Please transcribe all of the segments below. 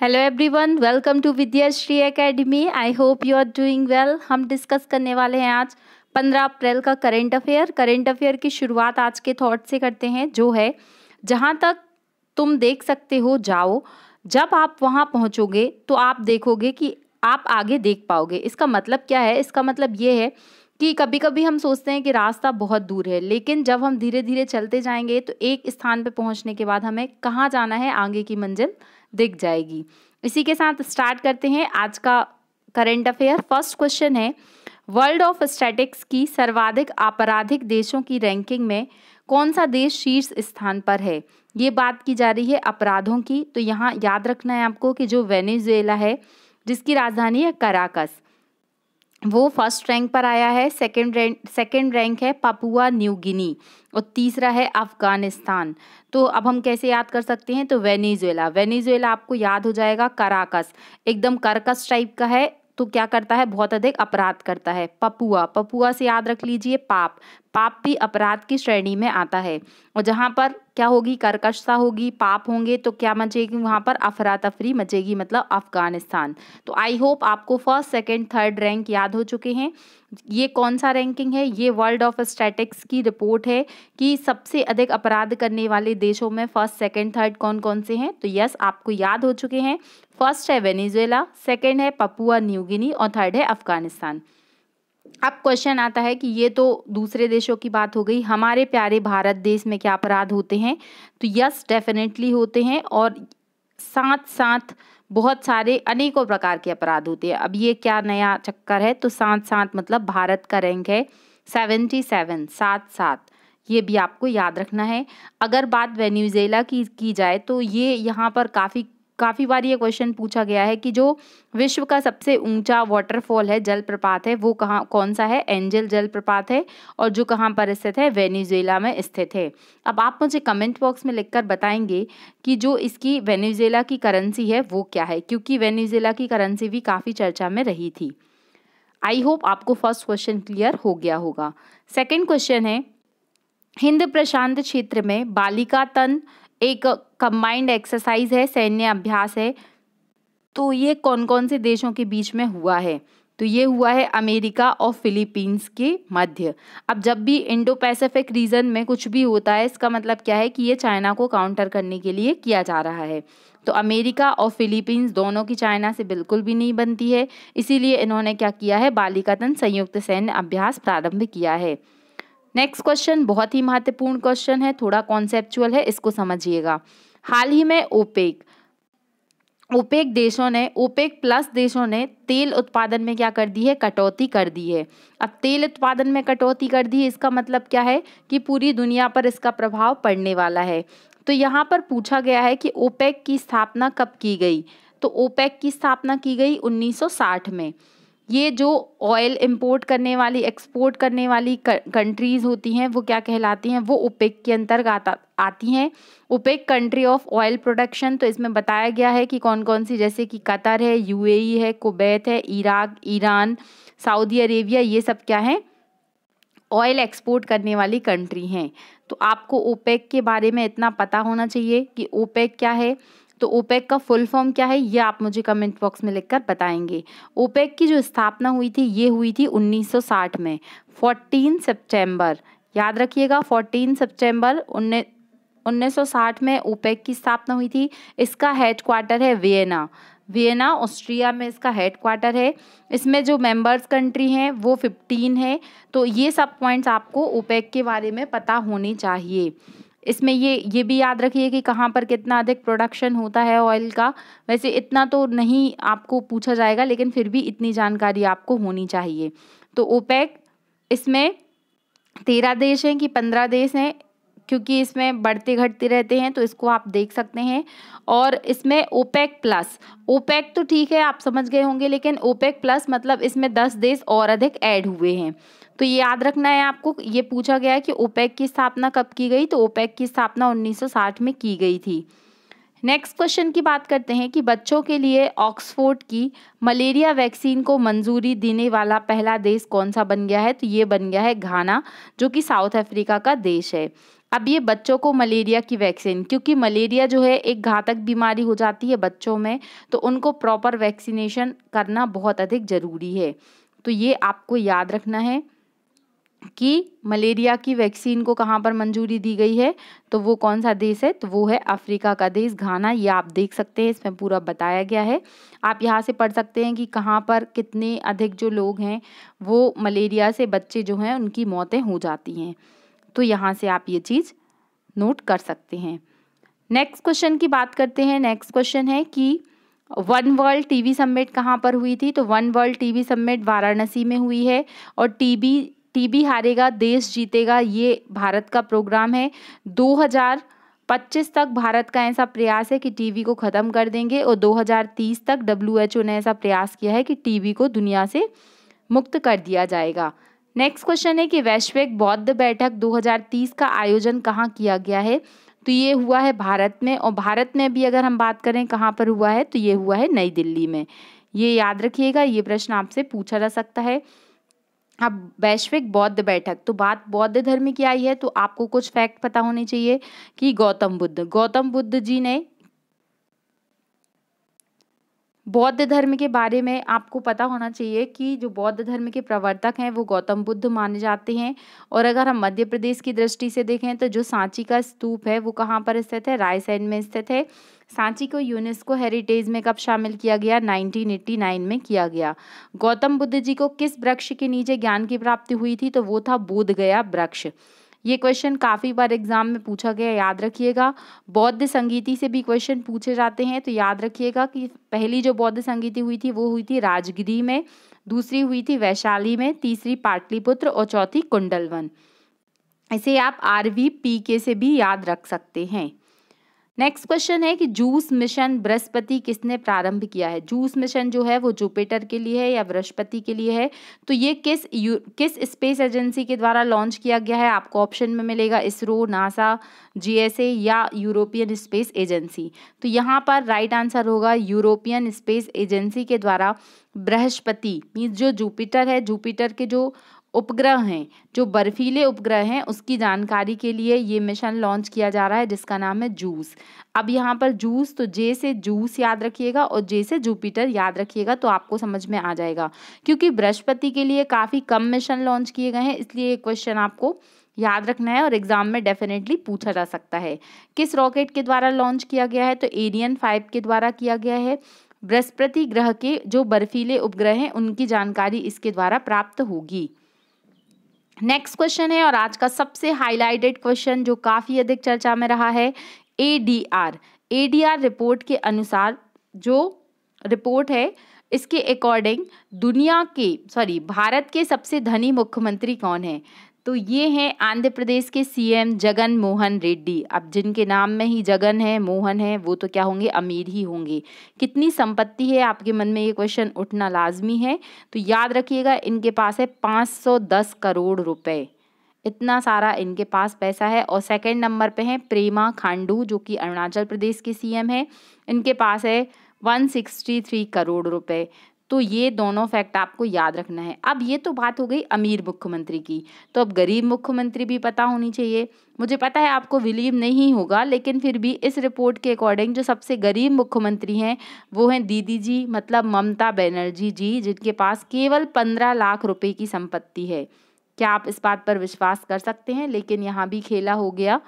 hello everyone welcome to Vidyashree academy I hope you are doing well हम discuss करने वाले हैं आज 15 अप्रैल का करेंट अफेयर करेंट अफेयर की शुरुआत आज के थॉट से करते हैं जो है जहाँ तक तुम देख सकते हो जाओ जब आप वहाँ पहुँचोगे तो आप देखोगे कि आप आगे देख पाओगे इसका मतलब क्या है इसका मतलब ये है कि कभी कभी हम सोचते हैं कि रास्ता बहुत दूर है लेकिन जब हम धीरे धीरे चलते जाएंगे तो एक स्थान पर पहुंचने के बाद हमें कहाँ जाना है आगे की मंजिल दिख जाएगी इसी के साथ स्टार्ट करते हैं आज का करेंट अफेयर फर्स्ट क्वेश्चन है वर्ल्ड ऑफ स्टैटिक्स की सर्वाधिक आपराधिक देशों की रैंकिंग में कौन सा देश शीर्ष स्थान पर है ये बात की जा रही है अपराधों की तो यहाँ याद रखना है आपको कि जो वेनेजुएला है जिसकी राजधानी है कराकस वो फर्स्ट रैंक पर आया है सेकंड रैंक सेकंड रैंक है पापुआ न्यू गिनी और तीसरा है अफ़गानिस्तान तो अब हम कैसे याद कर सकते हैं तो वेनेजुएला वेनेजुएला आपको याद हो जाएगा कराकस एकदम करकस टाइप का है तो क्या करता है बहुत अधिक अपराध करता है पपुआ पपुआ से याद रख लीजिए पाप पाप भी अपराध की श्रेणी में आता है और जहाँ पर क्या होगी कर्कशता होगी पाप होंगे तो क्या मचेगी वहाँ पर अफरा तफरी मचेगी मतलब अफगानिस्तान तो आई होप आपको फर्स्ट सेकेंड थर्ड रैंक याद हो चुके हैं ये कौन सा रैंकिंग है ये वर्ल्ड ऑफ स्टैटिक्स की रिपोर्ट है कि सबसे अधिक अपराध करने वाले देशों में फर्स्ट सेकेंड थर्ड कौन कौन से हैं तो यस आपको याद हो चुके हैं फर्स्ट है वेनेजुएला सेकेंड है पपुआ न्यू गिनी और थर्ड है अफगानिस्तान अब क्वेश्चन आता है कि ये तो दूसरे देशों की बात हो गई हमारे प्यारे भारत देश में क्या अपराध होते हैं तो यस डेफिनेटली होते हैं और साथ साथ बहुत सारे अनेकों प्रकार के अपराध होते हैं अब ये क्या नया चक्कर है तो साथ साथ मतलब भारत का रैंक है सेवेंटी सेवन सात सात ये भी आपको याद रखना है अगर बात वेन्यूजेला की की जाए तो ये यहाँ पर काफ़ी काफ़ी बार ये क्वेश्चन पूछा गया है कि जो विश्व का सबसे ऊंचा वाटरफॉल है जलप्रपात है वो कहाँ कौन सा है एंजल जलप्रपात है और जो कहाँ पर स्थित है वेनेजुएला में स्थित है अब आप मुझे कमेंट बॉक्स में लिखकर बताएंगे कि जो इसकी वेनेजुएला की करेंसी है वो क्या है क्योंकि वेनेजुएला की करेंसी भी काफ़ी चर्चा में रही थी आई होप आपको फर्स्ट क्वेश्चन क्लियर हो गया होगा सेकेंड क्वेश्चन है हिंद प्रशांत क्षेत्र में बालिका तन एक कंबाइंड एक्सरसाइज है सैन्य अभ्यास है तो ये कौन कौन से देशों के बीच में हुआ है तो ये हुआ है अमेरिका और फिलीपींस के मध्य अब जब भी इंडो पैसिफिक रीजन में कुछ भी होता है इसका मतलब क्या है कि ये चाइना को काउंटर करने के लिए किया जा रहा है तो अमेरिका और फिलीपींस दोनों की चाइना से बिल्कुल भी नहीं बनती है इसीलिए इन्होंने क्या किया है बालिकातन संयुक्त सैन्य अभ्यास प्रारंभ किया है नेक्स्ट क्वेश्चन बहुत ही महत्वपूर्ण क्वेश्चन है थोड़ा कॉन्सेप्चुअल है इसको समझिएगा हाल ही में ओपेक ओपेक देशों ने ओपेक प्लस देशों ने तेल उत्पादन में क्या कर दी है कटौती कर दी है अब तेल उत्पादन में कटौती कर दी है इसका मतलब क्या है कि पूरी दुनिया पर इसका प्रभाव पड़ने वाला है तो यहाँ पर पूछा गया है कि ओपेक की स्थापना कब की गई तो ओपेक की स्थापना की गई 1960 में ये जो ऑयल इंपोर्ट करने वाली एक्सपोर्ट करने वाली कंट्रीज़ होती हैं वो क्या कहलाती हैं वो ओपेक के अंतर्गत आती हैं OPEC country of oil production तो इसमें बताया गया है कि कौन कौन सी जैसे कि कतर है यूएई है कुबैत है इराक ईरान सऊदी अरेबिया ये सब क्या है ऑयल एक्सपोर्ट करने वाली कंट्री हैं तो आपको ओपेक के बारे में इतना पता होना चाहिए कि ओपेक क्या है तो ओपेक का फुल फॉर्म क्या है ये आप मुझे कमेंट बॉक्स में लिखकर बताएंगे ओपेक की जो स्थापना हुई थी ये हुई थी 1960 में 14 सितंबर याद रखिएगा 14 सितंबर उन्नीस में ओपेक की स्थापना हुई थी इसका हेडक्वार्टर है वियना वियना ऑस्ट्रिया में इसका हेडक्वार्टर है इसमें जो मेंबर्स कंट्री हैं वो फिफ्टीन है तो ये सब पॉइंट्स आपको ओपेक के बारे में पता होने चाहिए इसमें ये ये भी याद रखिए कि कहाँ पर कितना अधिक प्रोडक्शन होता है ऑयल का वैसे इतना तो नहीं आपको पूछा जाएगा लेकिन फिर भी इतनी जानकारी आपको होनी चाहिए तो ओपेक इसमें तेरह देश हैं कि पंद्रह देश हैं क्योंकि इसमें बढ़ते घटते रहते हैं तो इसको आप देख सकते हैं और इसमें ओपेक प्लस ओपेक तो ठीक है आप समझ गए होंगे लेकिन ओपेक प्लस मतलब इसमें दस देश और अधिक ऐड हुए हैं तो ये याद रखना है आपको ये पूछा गया है कि ओपेक की स्थापना कब की गई तो ओपेक की स्थापना 1960 में की गई थी नेक्स्ट क्वेश्चन की बात करते हैं कि बच्चों के लिए ऑक्सफोर्ड की मलेरिया वैक्सीन को मंजूरी देने वाला पहला देश कौन सा बन गया है तो ये बन गया है घाना जो कि साउथ अफ्रीका का देश है अब ये बच्चों को मलेरिया की वैक्सीन क्योंकि मलेरिया जो है एक घातक बीमारी हो जाती है बच्चों में तो उनको प्रॉपर वैक्सीनेशन करना बहुत अधिक ज़रूरी है तो ये आपको याद रखना है कि मलेरिया की वैक्सीन को कहाँ पर मंजूरी दी गई है तो वो कौन सा देश है तो वो है अफ्रीका का देश घाना ये आप देख सकते हैं इसमें पूरा बताया गया है आप यहाँ से पढ़ सकते हैं कि कहाँ पर कितने अधिक जो लोग हैं वो मलेरिया से बच्चे जो हैं उनकी मौतें हो जाती हैं तो यहाँ से आप ये चीज़ नोट कर सकते हैं नेक्स्ट क्वेश्चन की बात करते हैं नेक्स्ट क्वेश्चन है कि वन वर्ल्ड टीवी समिट कहाँ पर हुई थी तो one world TV summit Varanasi में हुई है और टीबी टीबी हारेगा देश जीतेगा ये भारत का प्रोग्राम है 2025 तक भारत का ऐसा प्रयास है कि टीबी को ख़त्म कर देंगे और 2030 तक डब्ल्यू ने ऐसा प्रयास किया है कि टीबी को दुनिया से मुक्त कर दिया जाएगा नेक्स्ट क्वेश्चन है कि वैश्विक बौद्ध बैठक 2030 का आयोजन कहाँ किया गया है तो ये हुआ है भारत में और भारत में भी अगर हम बात करें कहाँ पर हुआ है तो ये हुआ है नई दिल्ली में ये याद रखिएगा ये प्रश्न आपसे पूछा जा सकता है अब वैश्विक बौद्ध बैठक तो बात बौद्ध धर्म की आई है तो आपको कुछ फैक्ट पता होने चाहिए कि गौतम बुद्ध गौतम बुद्ध जी ने बौद्ध धर्म के बारे में आपको पता होना चाहिए कि जो बौद्ध धर्म के प्रवर्तक हैं वो गौतम बुद्ध माने जाते हैं और अगर हम मध्य प्रदेश की दृष्टि से देखें तो जो सांची का स्तूप है वो कहाँ पर स्थित है रायसेन में स्थित है सांची को यूनेस्को हेरिटेज में कब शामिल किया गया 1989 में किया गया गौतम बुद्ध जी को किस वृक्ष के नीचे ज्ञान की प्राप्ति हुई थी तो वो था बोध गया वृक्ष ये क्वेश्चन काफ़ी बार एग्जाम में पूछा गया याद रखिएगा बौद्ध संगीति से भी क्वेश्चन पूछे जाते हैं तो याद रखिएगा कि पहली जो बौद्ध संगीति हुई थी वो हुई थी राजगिरी में दूसरी हुई थी वैशाली में तीसरी पाटलिपुत्र और चौथी कुंडलवन इसे आप आर वी पी के से भी याद रख सकते हैं नेक्स्ट क्वेश्चन है कि जूस मिशन बृहस्पति किसने प्रारंभ किया है जूस मिशन जो है वो जुपिटर के लिए है या बृहस्पति के लिए है तो ये किस किस स्पेस एजेंसी के द्वारा लॉन्च किया गया है आपको ऑप्शन में मिलेगा इसरो नासा जीएसए या यूरोपियन स्पेस एजेंसी तो यहाँ पर राइट आंसर होगा यूरोपियन स्पेस एजेंसी के द्वारा बृहस्पति मीन्स जो जुपिटर है जुपिटर के जो उपग्रह हैं जो बर्फीले उपग्रह हैं उसकी जानकारी के लिए ये मिशन लॉन्च किया जा रहा है जिसका नाम है जूस अब यहाँ पर जूस तो जे से जूस याद रखिएगा और जे से जुपिटर याद रखिएगा तो आपको समझ में आ जाएगा क्योंकि बृहस्पति के लिए काफ़ी कम मिशन लॉन्च किए गए हैं इसलिए ये क्वेश्चन आपको याद रखना है और एग्जाम में डेफिनेटली पूछा जा सकता है किस रॉकेट के द्वारा लॉन्च किया गया है तो एरियन फाइव के द्वारा किया गया है बृहस्पति ग्रह के जो बर्फीले उपग्रह हैं उनकी जानकारी इसके द्वारा प्राप्त होगी नेक्स्ट क्वेश्चन है और आज का सबसे हाईलाइटेड क्वेश्चन जो काफ़ी अधिक चर्चा में रहा है A A D R D R report के अनुसार जो रिपोर्ट है इसके अकॉर्डिंग दुनिया के सॉरी भारत के सबसे धनी मुख्यमंत्री कौन है तो ये हैं आंध्र प्रदेश के सीएम जगन मोहन रेड्डी अब जिनके नाम में ही जगन है मोहन है वो तो क्या होंगे अमीर ही होंगे कितनी संपत्ति है आपके मन में ये क्वेश्चन उठना लाजमी है तो याद रखिएगा इनके पास है 510 करोड़ रुपए इतना सारा इनके पास पैसा है और सेकंड नंबर पे हैं प्रेमा खांडू जो कि अरुणाचल प्रदेश के सी हैं इनके पास है 163 करोड़ रुपए तो ये दोनों फैक्ट आपको याद रखना है अब ये तो बात हो गई अमीर मुख्यमंत्री की तो अब गरीब मुख्यमंत्री भी पता होनी चाहिए मुझे पता है आपको विलीव नहीं होगा लेकिन फिर भी इस रिपोर्ट के अकॉर्डिंग जो सबसे गरीब मुख्यमंत्री हैं वो हैं दीदी जी मतलब ममता बनर्जी जी जिनके पास केवल पंद्रह लाख रुपए की संपत्ति है क्या आप इस बात पर विश्वास कर सकते हैं लेकिन यहाँ भी खेला हो गया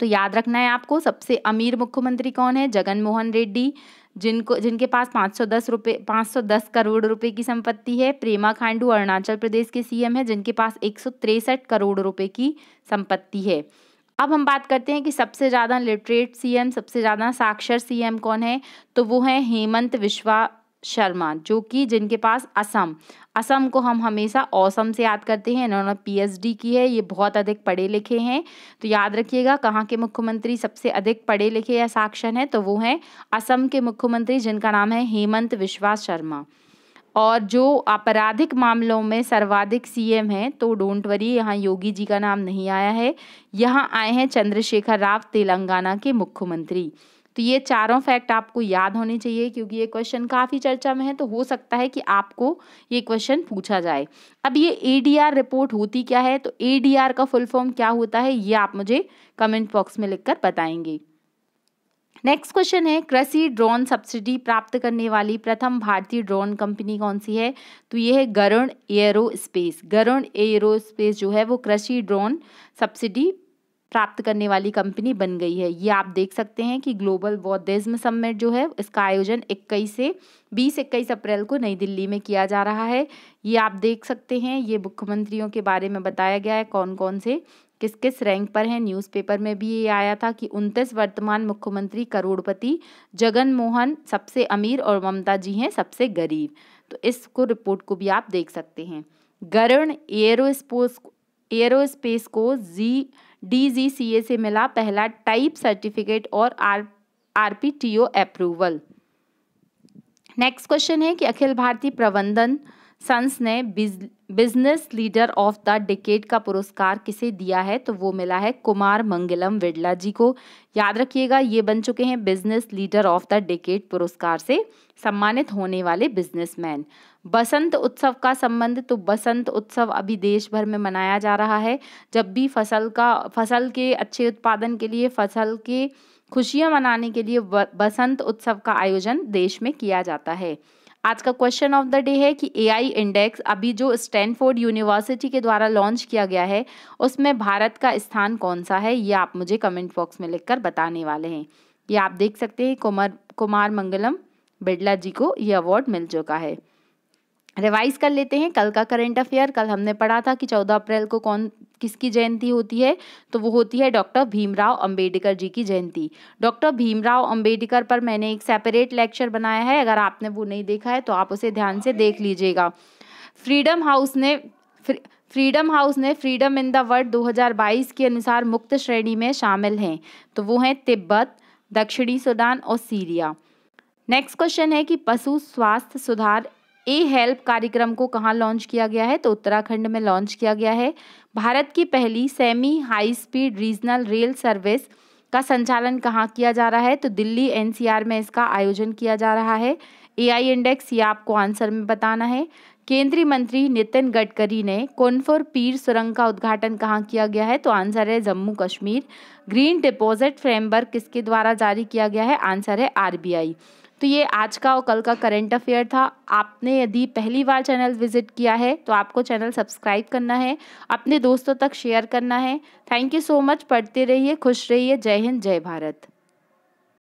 तो याद रखना है आपको सबसे अमीर मुख्यमंत्री कौन है जगन मोहन रेड्डी जिनको जिनके पास पाँच सौ दस रुपये पाँच सौ दस करोड़ रुपए की संपत्ति है प्रेमा खांडू अरुणाचल प्रदेश के सीएम हैं जिनके पास एक सौ तिरसठ करोड़ रुपए की संपत्ति है अब हम बात करते हैं कि सबसे ज़्यादा लिटरेट सीएम सबसे ज़्यादा साक्षर सीएम कौन है तो वो हैं हेमंत विश्वा शर्मा जो कि जिनके पास असम असम को हम हमेशा औसम से याद करते हैं इन्होंने पीएचडी की है ये बहुत अधिक पढ़े लिखे हैं तो याद रखिएगा कहाँ के मुख्यमंत्री सबसे अधिक पढ़े लिखे या साक्षर हैं तो वो हैं असम के मुख्यमंत्री जिनका नाम है हेमंत विश्वास शर्मा और जो आपराधिक मामलों में सर्वाधिक सीएम हैं तो डोंट वरी यहाँ योगी जी का नाम नहीं आया है यहाँ आए हैं चंद्रशेखर राव तेलंगाना के मुख्यमंत्री तो ये चारों फैक्ट आपको याद होने चाहिए क्योंकि ये क्वेश्चन काफ़ी चर्चा में है तो हो सकता है कि आपको ये क्वेश्चन पूछा जाए अब ये एडीआर रिपोर्ट होती क्या है तो एडीआर का फुल फॉर्म क्या होता है ये आप मुझे कमेंट बॉक्स में लिखकर बताएंगे नेक्स्ट क्वेश्चन है कृषि ड्रोन सब्सिडी प्राप्त करने वाली प्रथम भारतीय ड्रोन कंपनी कौन सी है तो ये है Garun aerospace Garun aerospace जो है वो कृषि ड्रोन सब्सिडी प्राप्त करने वाली कंपनी बन गई है ये आप देख सकते हैं कि ग्लोबल बौद्धिज्म समिट जो है इसका आयोजन इक्कीस से बीस इक्कीस अप्रैल को नई दिल्ली में किया जा रहा है ये आप देख सकते हैं ये मुख्यमंत्रियों के बारे में बताया गया है कौन कौन से किस किस रैंक पर है न्यूज़पेपर में भी ये आया था कि उनतीस वर्तमान मुख्यमंत्री करोड़पति जगन मोहन सबसे अमीर और ममता जी हैं सबसे गरीब तो इसको रिपोर्ट को भी आप देख सकते हैं गरुण एयरोस्पोस एयरोस्पेस को जी डी से मिला पहला टाइप सर्टिफिकेट और आर अप्रूवल नेक्स्ट क्वेश्चन है कि अखिल भारतीय प्रबंधन संस ने business leader of the decade का पुरस्कार किसे दिया है तो वो मिला है कुमार मंगलम बिरला जी को याद रखिएगा ये बन चुके हैं business leader of the decade पुरस्कार से सम्मानित होने वाले बिजनेसमैन बसंत उत्सव का संबंध तो बसंत उत्सव अभी देश भर में मनाया जा रहा है जब भी फसल का फसल के अच्छे उत्पादन के लिए फसल के खुशियां मनाने के लिए बसंत उत्सव का आयोजन देश में किया जाता है आज का क्वेश्चन ऑफ द डे है कि ए इंडेक्स अभी जो स्टैनफोर्ड यूनिवर्सिटी के द्वारा लॉन्च किया गया है उसमें भारत का स्थान कौन सा है ये आप मुझे कमेंट बॉक्स में लिखकर बताने वाले हैं ये आप देख सकते हैं कुमार कुमार मंगलम बिरला जी को ये अवार्ड मिल चुका है रिवाइज कर लेते हैं कल का करंट अफेयर कल हमने पढ़ा था कि चौदह अप्रैल को कौन किसकी जयंती होती है तो वो होती है डॉक्टर भीमराव अंबेडकर जी की जयंती डॉक्टर भीमराव अंबेडकर पर मैंने एक सेपरेट लेक्चर बनाया है अगर आपने वो नहीं देखा है तो आप उसे ध्यान से देख लीजिएगा फ्रीडम हाउस ने फ्री, फ्रीडम हाउस ने फ्रीडम इन द वर्ल्ड 2022 के अनुसार मुक्त श्रेणी में शामिल हैं तो वो हैं तिब्बत दक्षिणी सूडान और सीरिया नेक्स्ट क्वेश्चन है कि पशु स्वास्थ्य सुधार ई हेल्प कार्यक्रम को कहाँ लॉन्च किया गया है तो उत्तराखंड में लॉन्च किया गया है भारत की पहली semi high speed regional rail service का संचालन कहाँ किया जा रहा है तो दिल्ली एनसीआर में इसका आयोजन किया जा रहा है एआई इंडेक्स ये आपको आंसर में बताना है केंद्रीय मंत्री नितिन गडकरी ने कोनफोर पीर सुरंग का उद्घाटन कहाँ किया गया है तो आंसर है Jammu Kashmir green deposit framework किसके द्वारा जारी किया गया है आंसर है आरबीआई तो ये आज का और कल का करंट अफेयर था आपने यदि पहली बार चैनल विजिट किया है तो आपको चैनल सब्सक्राइब करना है अपने दोस्तों तक शेयर करना है थैंक यू सो मच पढ़ते रहिए खुश रहिए जय हिंद जय भारत